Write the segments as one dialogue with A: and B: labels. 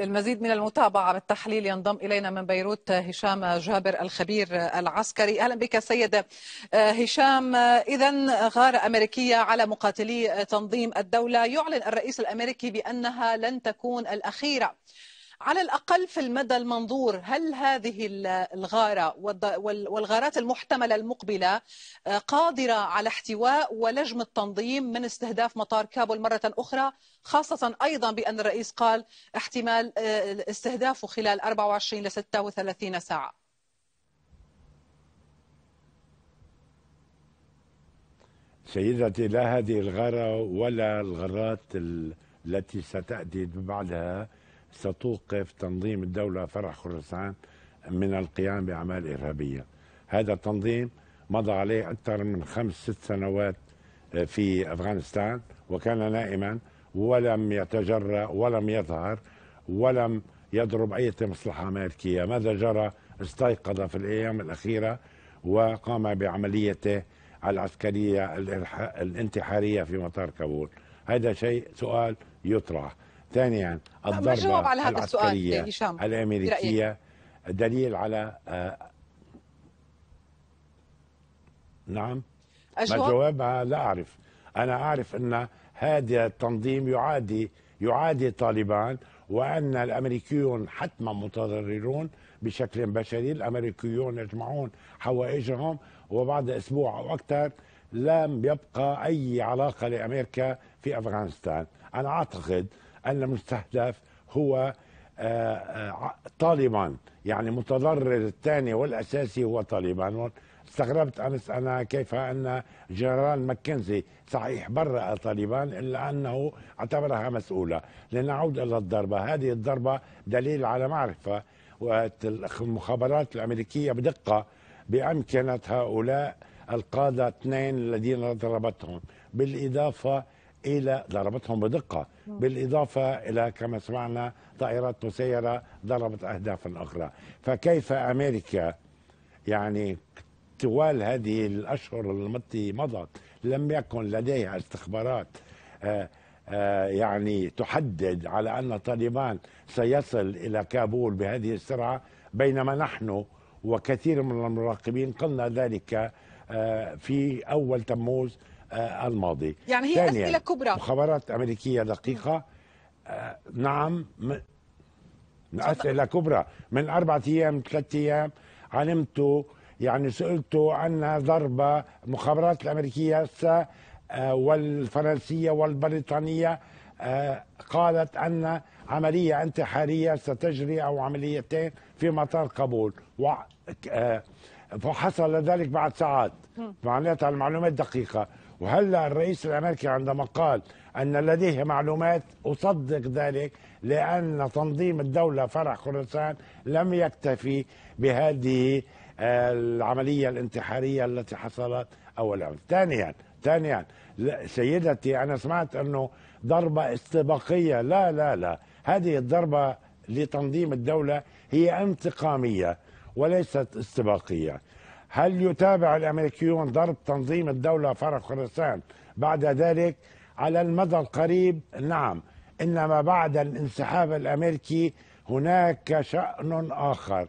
A: للمزيد من المتابعة بالتحليل ينضم إلينا من بيروت هشام جابر الخبير العسكري أهلا بك سيد هشام إذا غارة أمريكية على مقاتلي تنظيم الدولة يعلن الرئيس الأمريكي بأنها لن تكون الأخيرة على الأقل في المدى المنظور هل هذه الغارة والغارات المحتملة المقبلة آه، قادرة على احتواء ولجم التنظيم من استهداف مطار كابول مرة أخرى خاصة أيضا بأن الرئيس قال احتمال آه، استهدافه خلال 24 ل 36 ساعة
B: سيدتي لا هذه الغارة ولا الغارات التي ستأتي بعدها ستوقف تنظيم الدولة فرع خراسان من القيام بأعمال إرهابية هذا التنظيم مضى عليه أكثر من خمس ست سنوات آه، في أفغانستان وكان نائما ولم يتجرأ ولم يظهر ولم يضرب أي مصلحة أمريكية ماذا جرى استيقظ في الأيام الأخيرة وقام بعمليته العسكرية الانتحارية في مطار كابول هذا شيء سؤال يطرح ثانيا الضربة على هذا السؤال إيه، الأمريكية دليل على آه، نعم ما جوابها آه، لا أعرف أنا أعرف أن هذا التنظيم يعادي يعادي طالبان وأن الأمريكيون حتما متضررون بشكل بشري الأمريكيون يجمعون حوائجهم وبعد أسبوع أو أكثر لم يبقى أي علاقة لأمريكا في أفغانستان أنا أعتقد ان المستهدف هو آه، آه، طالبان يعني متضرر الثاني والاساسي هو طالبان استغربت امس انا كيف ان جنرال ماكنزي صحيح برأ طالبان الا انه اعتبرها مسؤوله لنعود الى الضربه هذه الضربه دليل على معرفه والمخابرات الامريكيه بدقه بامكنه هؤلاء القاده اثنين الذين ضربتهم بالاضافه الى ضربتهم بدقه نعم. بالاضافه الى كما سمعنا طائرات مسيره ضربت اهدافا اخرى فكيف امريكا يعني طوال هذه الاشهر التي مضت لم يكن لديها استخبارات آآ آه، آآ آه، يعني تحدد على ان طالبان سيصل الى كابول بهذه السرعه بينما نحن وكثير من المراقبين قلنا ذلك آه، في اول تموز آه، الماضي يعني هي أسئلة كبرى مخابرات أمريكية دقيقة آه، نعم من أسئلة كبرى من أربعة أيام ثلاثة أيام علمت يعني سئلت أن ضربة المخابرات الأمريكية آه، والفرنسية والبريطانية قالت أن عملية انتحارية ستجري أو عمليتين في مطار قبول وحصل ذلك بعد ساعات معناتها المعلومات دقيقة وهلا الرئيس الامريكي عندما قال ان لديه معلومات اصدق ذلك لان تنظيم الدوله فرع خراسان لم يكتفي بهذه آه، العمليه الانتحاريه التي حصلت اولا ثانيا ثانيا سيدتي انا سمعت انه ضربه استباقيه لا لا لا هذه الضربه لتنظيم الدوله هي انتقاميه وليست استباقيه هل يتابع الامريكيون ضرب تنظيم الدوله فرق خراسان بعد ذلك على المدى القريب نعم انما بعد الانسحاب الامريكي هناك شان اخر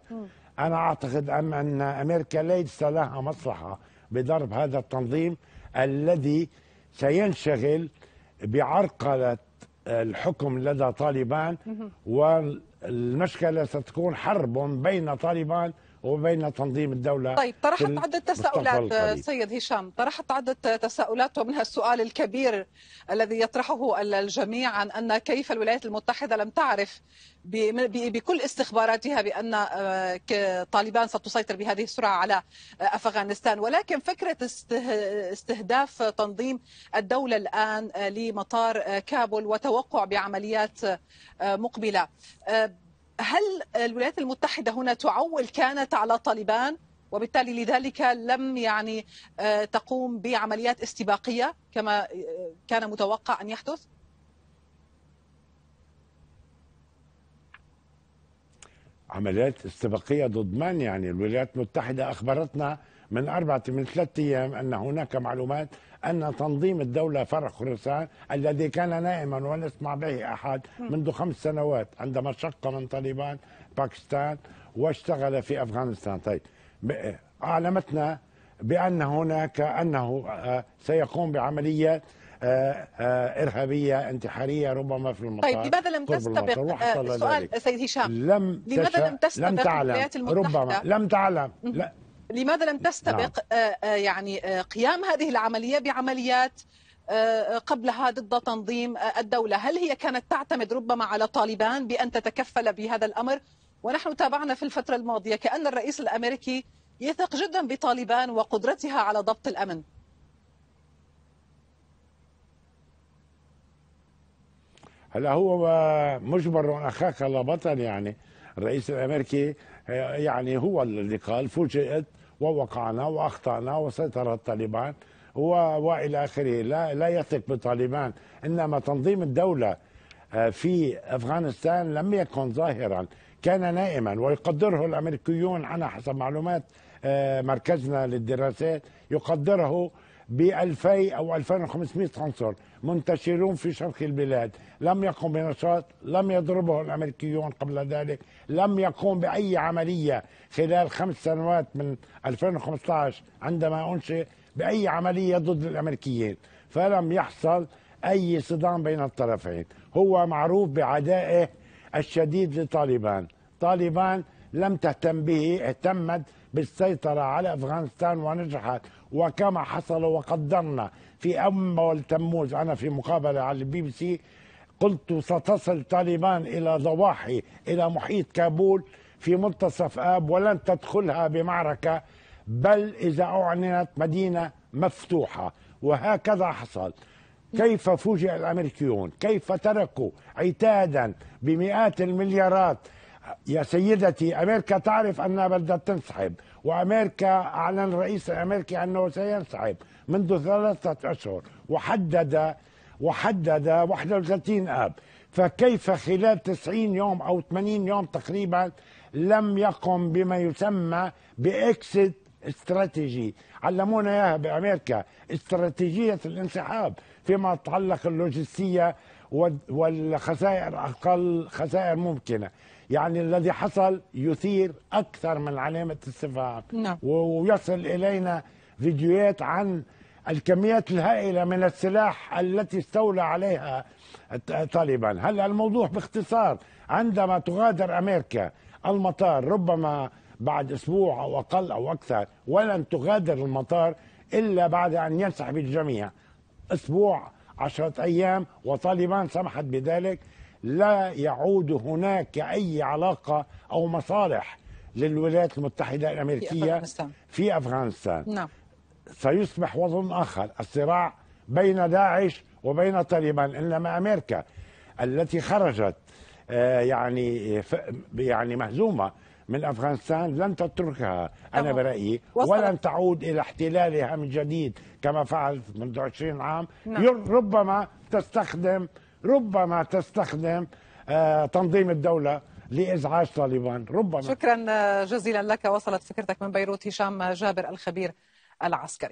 B: انا اعتقد ان امريكا ليس لها مصلحه بضرب هذا التنظيم الذي سينشغل بعرقله الحكم لدى طالبان المشكلة ستكون حرب بين طالبان وبين تنظيم الدولة طيب طرحت عدة تساؤلات آه،
A: سيد هشام طرحت عدة تساؤلات ومنها السؤال الكبير الذي يطرحه الجميع عن أن كيف الولايات المتحدة لم تعرف بكل استخباراتها بأن آه، طالبان ستسيطر بهذه السرعة على آه، أفغانستان ولكن فكرة استهداف تنظيم الدولة الآن لمطار كابول وتوقع بعمليات مقبلة هل الولايات المتحدة هنا تعول كانت على طالبان وبالتالي لذلك لم يعني آه، تقوم بعمليات استباقية كما آه، كان متوقع أن يحدث؟
B: عمليات استباقيه ضد من يعني الولايات المتحده اخبرتنا من أربعة من ثلاثة أيام أن هناك معلومات أن تنظيم الدولة فرق خراسان الذي كان نائما ولا يسمع به أحد منذ خمس سنوات عندما شق من طالبان باكستان واشتغل في أفغانستان طيب أعلمتنا بأن هناك أنه آه، سيقوم بعمليات آه، آه، ارهابيه انتحاريه ربما في المطار طيب لماذا لم تستبق سؤال سيد هشام لم لماذا لم تستبق الولايات المتحدة ربما لم تعلم لا
A: لماذا لم تستبق نعم. آه، آه، يعني آه، قيام هذه العملية بعمليات قبلها ضد تنظيم الدولة هل هي كانت تعتمد ربما على طالبان بأن تتكفل بهذا الأمر ونحن تابعنا في الفترة الماضية كأن الرئيس الأمريكي يثق جدا بطالبان وقدرتها على ضبط الأمن
B: هلا هو مجبر اخاك الله بطل يعني الرئيس الامريكي يعني هو اللي قال فوجئت ووقعنا واخطانا وسيطر الطالبان والى اخره لا لا يثق بالطالبان انما تنظيم الدوله آه، في افغانستان لم يكن ظاهرا كان نائما ويقدره الامريكيون على حسب معلومات آه، مركزنا للدراسات يقدره ب 2000 أو 2500 عنصر منتشرون في شرق البلاد لم يقم بنشاط لم يضربه الأمريكيون قبل ذلك لم يقوم بأي عملية خلال خمس سنوات من 2015 عندما أنشئ بأي عملية ضد الأمريكيين فلم يحصل أي صدام بين الطرفين هو معروف بعدائه الشديد لطالبان طالبان لم تهتم به اهتمت بالسيطرة على أفغانستان ونجحت وكما حصل وقدرنا في أول تموز أنا في مقابلة على البي بي سي قلت ستصل طالبان إلى ضواحي إلى محيط كابول في منتصف آب ولن تدخلها بمعركة بل إذا أعلنت مدينة مفتوحة وهكذا حصل كيف فوجئ الامريكيون كيف تركوا عتادا بمئات المليارات يا سيدتي امريكا تعرف انها بدها تنسحب وامريكا اعلن الرئيس الامريكي انه سينسحب منذ ثلاثه اشهر وحدد وحدد 31 اب فكيف خلال 90 يوم او 80 يوم تقريبا لم يقم بما يسمى باكسيت استراتيجي علمونا اياها بامريكا استراتيجيه الانسحاب فيما يتعلق اللوجستيه والخسائر اقل خسائر ممكنه يعني الذي حصل يثير أكثر من علامة استفهام نعم. ويصل إلينا فيديوهات عن الكميات الهائلة من السلاح التي استولى عليها طالبان هلا الموضوع باختصار عندما تغادر أمريكا المطار ربما بعد أسبوع أو أقل أو أكثر ولن تغادر المطار إلا بعد أن ينسحب الجميع أسبوع عشرة أيام وطالبان سمحت بذلك لا يعود هناك أي علاقة أو مصالح للولايات المتحدة الأمريكية في أفغانستان, في أفغانستان. نعم. سيصبح وضع آخر الصراع بين داعش وبين طالبان إنما أمريكا التي خرجت آه، يعني يعني مهزومه من افغانستان لن تتركها انا برايي ولن تعود الى احتلالها من جديد كما فعلت منذ 20 عام نعم. ربما تستخدم ربما تستخدم آه، تنظيم الدولة لإزعاج طالبان ربما
A: شكرا آه، جزيلا لك وصلت فكرتك من بيروت هشام جابر الخبير العسكري